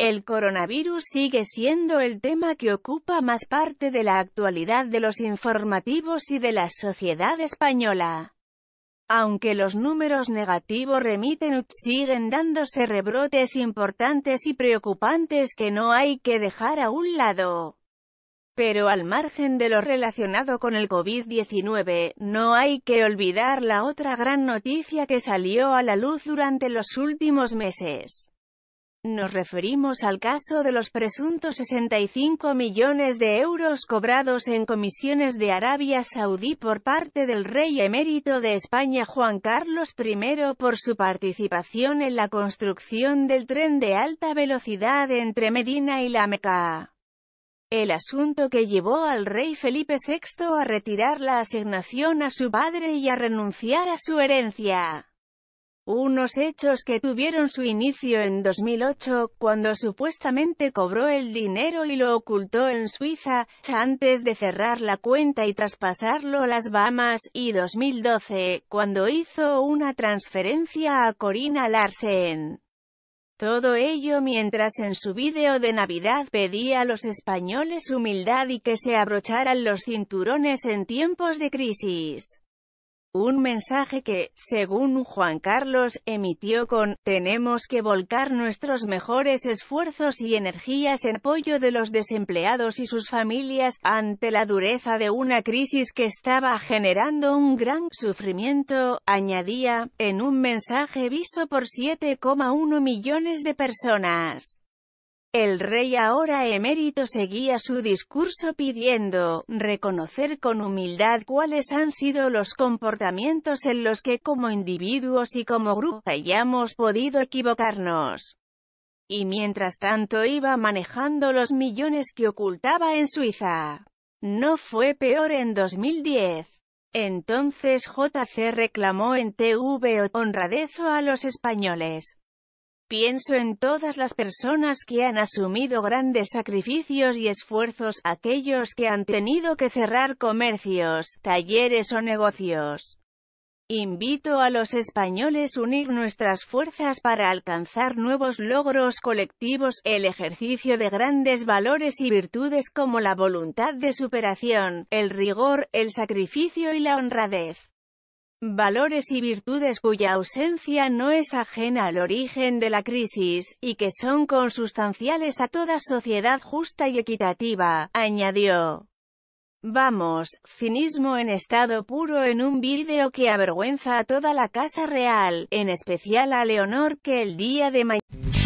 El coronavirus sigue siendo el tema que ocupa más parte de la actualidad de los informativos y de la sociedad española. Aunque los números negativos remiten, siguen dándose rebrotes importantes y preocupantes que no hay que dejar a un lado. Pero al margen de lo relacionado con el COVID-19, no hay que olvidar la otra gran noticia que salió a la luz durante los últimos meses. Nos referimos al caso de los presuntos 65 millones de euros cobrados en comisiones de Arabia Saudí por parte del rey emérito de España Juan Carlos I por su participación en la construcción del tren de alta velocidad entre Medina y la Meca. El asunto que llevó al rey Felipe VI a retirar la asignación a su padre y a renunciar a su herencia. Unos hechos que tuvieron su inicio en 2008, cuando supuestamente cobró el dinero y lo ocultó en Suiza, antes de cerrar la cuenta y traspasarlo a las Bahamas, y 2012, cuando hizo una transferencia a Corina Larsen. Todo ello mientras en su vídeo de Navidad pedía a los españoles humildad y que se abrocharan los cinturones en tiempos de crisis. Un mensaje que, según Juan Carlos, emitió con «Tenemos que volcar nuestros mejores esfuerzos y energías en apoyo de los desempleados y sus familias, ante la dureza de una crisis que estaba generando un gran sufrimiento», añadía, en un mensaje visto por 7,1 millones de personas. El rey ahora emérito seguía su discurso pidiendo, reconocer con humildad cuáles han sido los comportamientos en los que como individuos y como grupo hayamos podido equivocarnos. Y mientras tanto iba manejando los millones que ocultaba en Suiza. No fue peor en 2010. Entonces JC reclamó en TV honradez a los españoles. Pienso en todas las personas que han asumido grandes sacrificios y esfuerzos, aquellos que han tenido que cerrar comercios, talleres o negocios. Invito a los españoles a unir nuestras fuerzas para alcanzar nuevos logros colectivos, el ejercicio de grandes valores y virtudes como la voluntad de superación, el rigor, el sacrificio y la honradez valores y virtudes cuya ausencia no es ajena al origen de la crisis, y que son consustanciales a toda sociedad justa y equitativa, añadió. Vamos, cinismo en estado puro en un vídeo que avergüenza a toda la Casa Real, en especial a Leonor que el día de mañana...